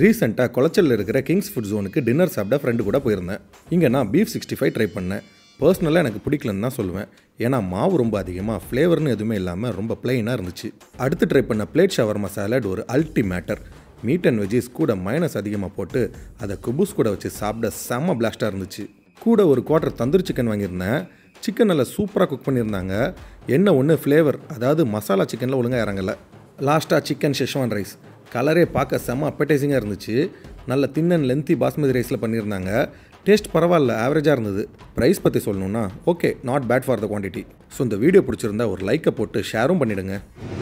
ரீசெண்டாக குளச்சலில் இருக்கிற கிங்ஸ் ஃபுட் ஜோனுக்கு டின்னர் சாப்பிட ஃப்ரெண்டு கூட போயிருந்தேன் இங்கே நான் பீஃப் சிக்ஸ்டி ஃபைவ் ட்ரை பண்ணேன் பர்சனலாக எனக்கு பிடிக்கலன்னு தான் சொல்லுவேன் ஏன்னா மாவு ரொம்ப அதிகமாக ஃப்ளேவர்னு எதுவுமே இல்லாமல் ரொம்ப பிளெயினாக இருந்துச்சு அடுத்து ட்ரை பண்ண பிளேட் ஷவர்மா சாலட் ஒரு அல்டி மேட்டர் மீட் அண்ட் வெஜ்ஜீஸ் கூட மைனஸ் அதிகமாக போட்டு அதை குபூஸ் கூட வச்சு சாப்பிட செம்ம பிளாஸ்டாக இருந்துச்சு கூட ஒரு குவார்டர் தந்தூரி சிக்கன் வாங்கியிருந்தேன் சிக்கன் நல்லா சூப்பராக குக் பண்ணியிருந்தாங்க என்ன ஒன்று ஃப்ளேவர் அதாவது மசாலா சிக்கனில் ஒழுங்காக இறங்கலை லாஸ்ட்டாக சிக்கன் ஷெஷ்வான் ரைஸ் கலரே பார்க்க செம்ம அப்பட்டைசிங்காக இருந்துச்சு நல்ல தின் அண்ட் லென்த்தி பாஸ்மதி ரைஸில் பண்ணியிருந்தாங்க டேஸ்ட் பரவாயில்ல ஆவரேஜாக இருந்தது ப்ரைஸ் பற்றி சொல்லணும்னா okay not bad for the quantity so இந்த வீடியோ பிடிச்சிருந்தா ஒரு லைக்கை போட்டு ஷேரும் பண்ணிவிடுங்க